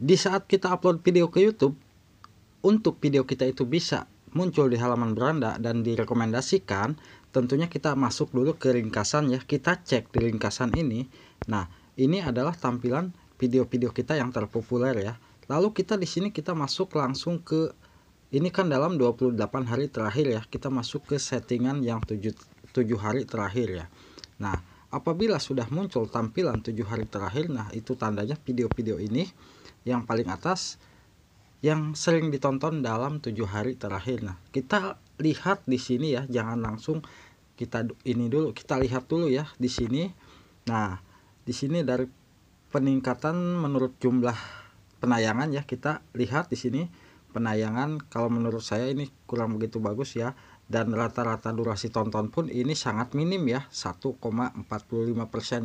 Di saat kita upload video ke YouTube, untuk video kita itu bisa muncul di halaman beranda dan direkomendasikan, tentunya kita masuk dulu ke ringkasan ya. Kita cek di ringkasan ini. Nah, ini adalah tampilan video-video kita yang terpopuler ya. Lalu kita di sini kita masuk langsung ke ini kan dalam 28 hari terakhir ya. Kita masuk ke settingan yang 7 7 hari terakhir ya. Nah, apabila sudah muncul tampilan 7 hari terakhir, nah itu tandanya video-video ini yang paling atas yang sering ditonton dalam tujuh hari terakhir. Nah, kita lihat di sini ya, jangan langsung kita ini dulu, kita lihat dulu ya di sini. Nah, di sini dari peningkatan menurut jumlah penayangan ya, kita lihat di sini penayangan kalau menurut saya ini kurang begitu bagus ya dan rata-rata durasi tonton pun ini sangat minim ya 1,45%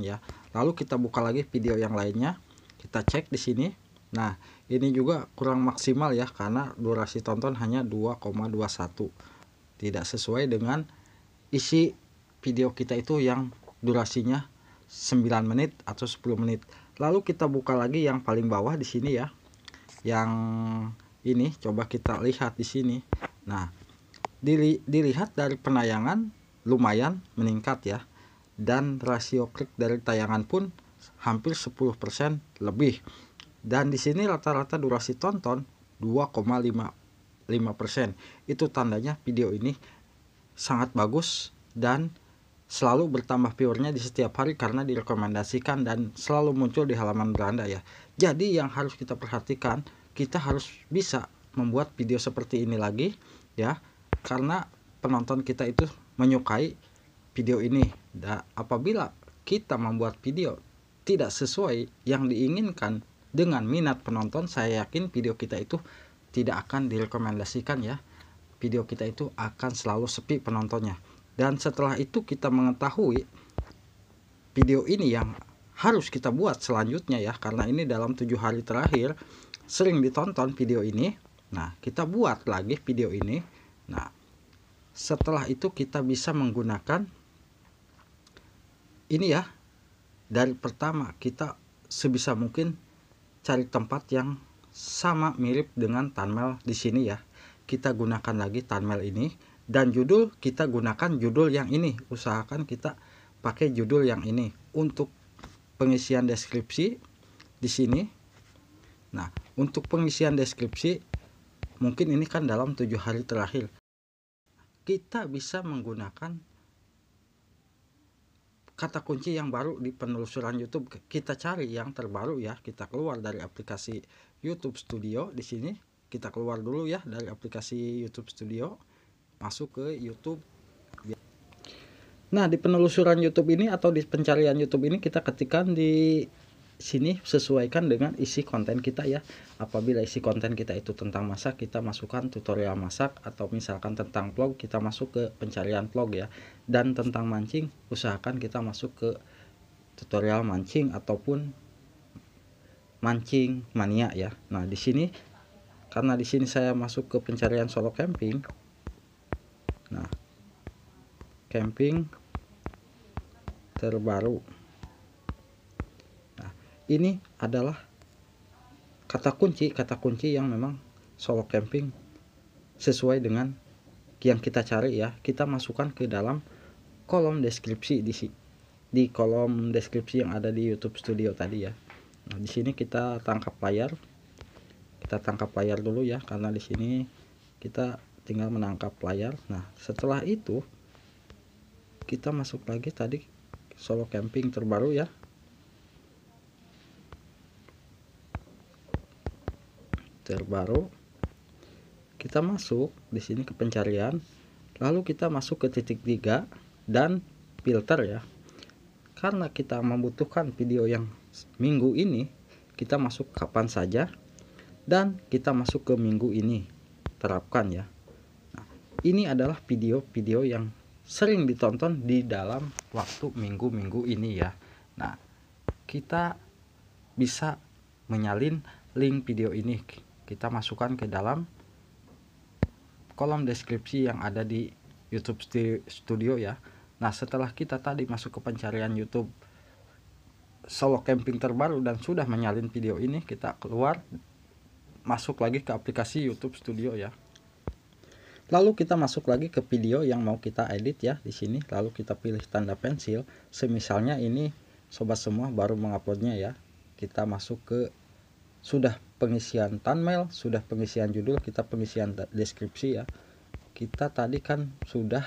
ya. Lalu kita buka lagi video yang lainnya. Kita cek di sini. Nah, ini juga kurang maksimal ya karena durasi tonton hanya 2,21. Tidak sesuai dengan isi video kita itu yang durasinya 9 menit atau 10 menit. Lalu kita buka lagi yang paling bawah di sini ya. Yang ini coba kita lihat di sini. Nah, dili dilihat dari penayangan lumayan meningkat ya dan rasio klik dari tayangan pun hampir 10% lebih dan di sini rata-rata durasi tonton 2,5 persen Itu tandanya video ini sangat bagus dan selalu bertambah viewernya di setiap hari karena direkomendasikan dan selalu muncul di halaman beranda ya. Jadi yang harus kita perhatikan, kita harus bisa membuat video seperti ini lagi ya karena penonton kita itu menyukai video ini. Dan apabila kita membuat video tidak sesuai yang diinginkan dengan minat penonton saya yakin video kita itu tidak akan direkomendasikan ya video kita itu akan selalu sepi penontonnya dan setelah itu kita mengetahui video ini yang harus kita buat selanjutnya ya karena ini dalam tujuh hari terakhir sering ditonton video ini nah kita buat lagi video ini nah setelah itu kita bisa menggunakan ini ya dari pertama kita sebisa mungkin cari tempat yang sama mirip dengan thumbnail di sini ya kita gunakan lagi thumbnail ini dan judul kita gunakan judul yang ini usahakan kita pakai judul yang ini untuk pengisian deskripsi di sini nah untuk pengisian deskripsi mungkin ini kan dalam tujuh hari terakhir kita bisa menggunakan kata kunci yang baru di penelusuran YouTube kita cari yang terbaru ya kita keluar dari aplikasi YouTube Studio di sini kita keluar dulu ya dari aplikasi YouTube Studio masuk ke YouTube nah di penelusuran YouTube ini atau di pencarian YouTube ini kita ketikkan di sini sesuaikan dengan isi konten kita ya apabila isi konten kita itu tentang masak kita masukkan tutorial masak atau misalkan tentang vlog kita masuk ke pencarian vlog ya dan tentang mancing usahakan kita masuk ke tutorial mancing ataupun mancing mania ya nah di sini karena di sini saya masuk ke pencarian solo camping nah camping terbaru ini adalah kata kunci kata kunci yang memang solo camping sesuai dengan yang kita cari ya kita masukkan ke dalam kolom deskripsi di di kolom deskripsi yang ada di YouTube Studio tadi ya nah di sini kita tangkap layar kita tangkap layar dulu ya karena di sini kita tinggal menangkap layar nah setelah itu kita masuk lagi tadi solo camping terbaru ya terbaru kita masuk di sini ke pencarian lalu kita masuk ke titik tiga dan filter ya karena kita membutuhkan video yang minggu ini kita masuk kapan saja dan kita masuk ke minggu ini terapkan ya nah, ini adalah video-video yang sering ditonton di dalam waktu minggu-minggu ini ya nah kita bisa menyalin link video ini kita masukkan ke dalam kolom deskripsi yang ada di YouTube Studio ya. Nah, setelah kita tadi masuk ke pencarian YouTube solo camping terbaru dan sudah menyalin video ini, kita keluar masuk lagi ke aplikasi YouTube Studio ya. Lalu kita masuk lagi ke video yang mau kita edit ya di sini. Lalu kita pilih tanda pensil. Semisalnya ini sobat semua baru menguploadnya ya. Kita masuk ke sudah pengisian thumbnail sudah pengisian judul kita pengisian deskripsi ya kita tadi kan sudah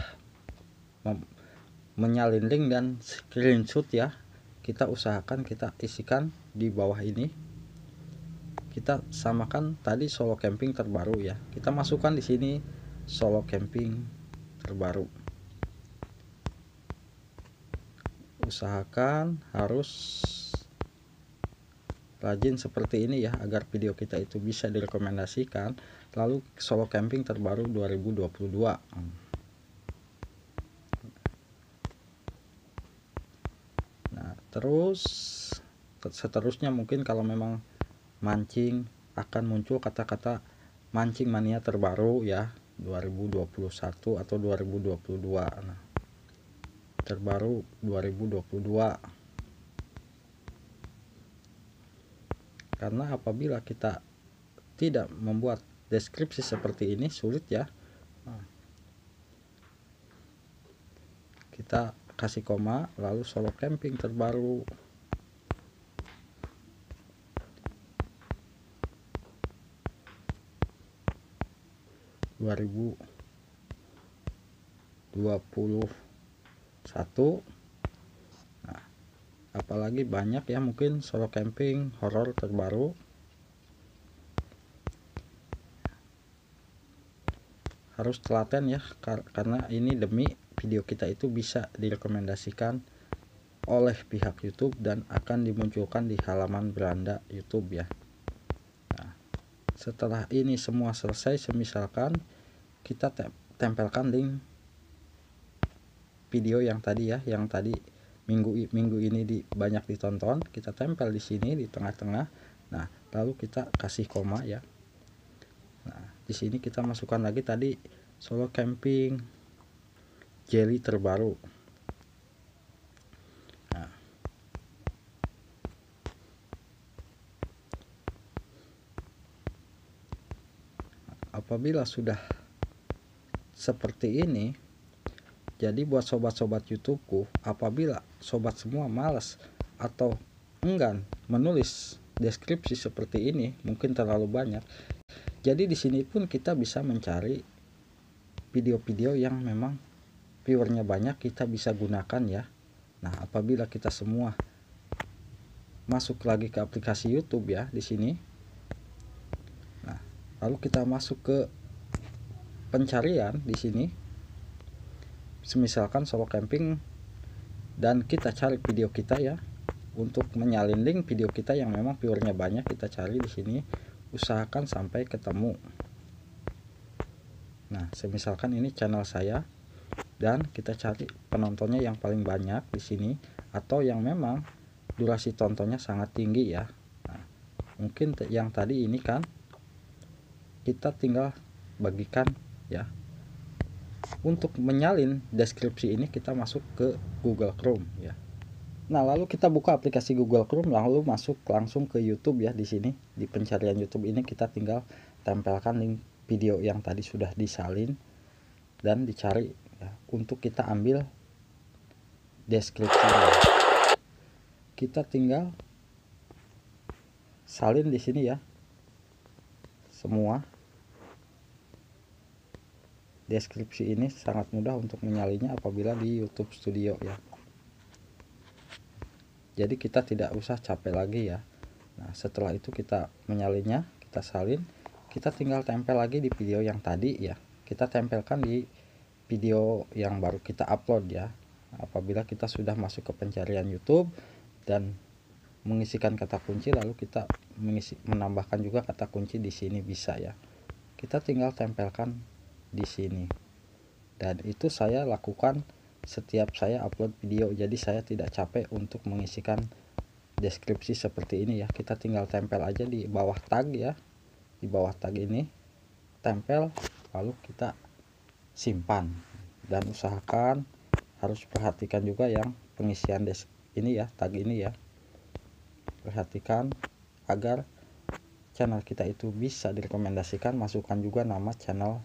menyalin link dan screenshot ya kita usahakan kita isikan di bawah ini kita samakan tadi solo camping terbaru ya kita masukkan di sini solo camping terbaru usahakan harus rajin seperti ini ya agar video kita itu bisa direkomendasikan lalu solo camping terbaru 2022 nah terus seterusnya mungkin kalau memang mancing akan muncul kata-kata mancing mania terbaru ya 2021 atau 2022 nah terbaru 2022 karena apabila kita tidak membuat deskripsi seperti ini sulit ya nah. kita kasih koma lalu solo camping terbaru dua ribu dua puluh satu apalagi banyak ya mungkin solo camping horor terbaru harus telaten ya kar karena ini demi video kita itu bisa direkomendasikan oleh pihak YouTube dan akan dimunculkan di halaman beranda YouTube ya nah, setelah ini semua selesai semisalkan kita te tempelkan link video yang tadi ya yang tadi minggu minggu ini di, banyak ditonton kita tempel di sini di tengah-tengah nah lalu kita kasih koma ya nah di sini kita masukkan lagi tadi solo camping jelly terbaru nah. apabila sudah seperti ini jadi buat sobat-sobat youtubeku apabila sobat semua malas atau enggan menulis deskripsi seperti ini mungkin terlalu banyak. Jadi di sini pun kita bisa mencari video-video yang memang viewernya banyak kita bisa gunakan ya. Nah, apabila kita semua masuk lagi ke aplikasi YouTube ya di sini. Nah, lalu kita masuk ke pencarian di sini. Misalkan solo camping dan kita cari video kita ya untuk menyalin link video kita yang memang viewernya banyak kita cari di sini usahakan sampai ketemu nah semisalkan ini channel saya dan kita cari penontonnya yang paling banyak di sini atau yang memang durasi tontonnya sangat tinggi ya nah, mungkin yang tadi ini kan kita tinggal bagikan ya untuk menyalin deskripsi ini kita masuk ke Google Chrome ya. Nah, lalu kita buka aplikasi Google Chrome lalu masuk langsung ke YouTube ya di sini. Di pencarian YouTube ini kita tinggal tempelkan link video yang tadi sudah disalin dan dicari ya, untuk kita ambil deskripsi. Kita tinggal salin di sini ya. Semua Deskripsi ini sangat mudah untuk menyalinya apabila di YouTube Studio ya. Jadi kita tidak usah capek lagi ya. Nah, setelah itu kita menyalinnya kita salin, kita tinggal tempel lagi di video yang tadi ya. Kita tempelkan di video yang baru kita upload ya. Apabila kita sudah masuk ke pencarian YouTube dan mengisikan kata kunci lalu kita mengisi menambahkan juga kata kunci di sini bisa ya. Kita tinggal tempelkan di sini dan itu saya lakukan setiap saya upload video jadi saya tidak capek untuk mengisikan deskripsi seperti ini ya kita tinggal tempel aja di bawah tag ya di bawah tag ini tempel lalu kita simpan dan usahakan harus perhatikan juga yang pengisian desk ini ya tag ini ya perhatikan agar channel kita itu bisa direkomendasikan masukkan juga nama channel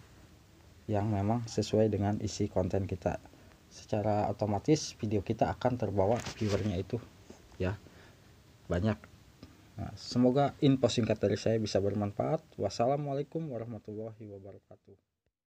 yang memang sesuai dengan isi konten kita secara otomatis video kita akan terbawa viewernya itu ya banyak nah, semoga info singkat dari saya bisa bermanfaat wassalamualaikum warahmatullahi wabarakatuh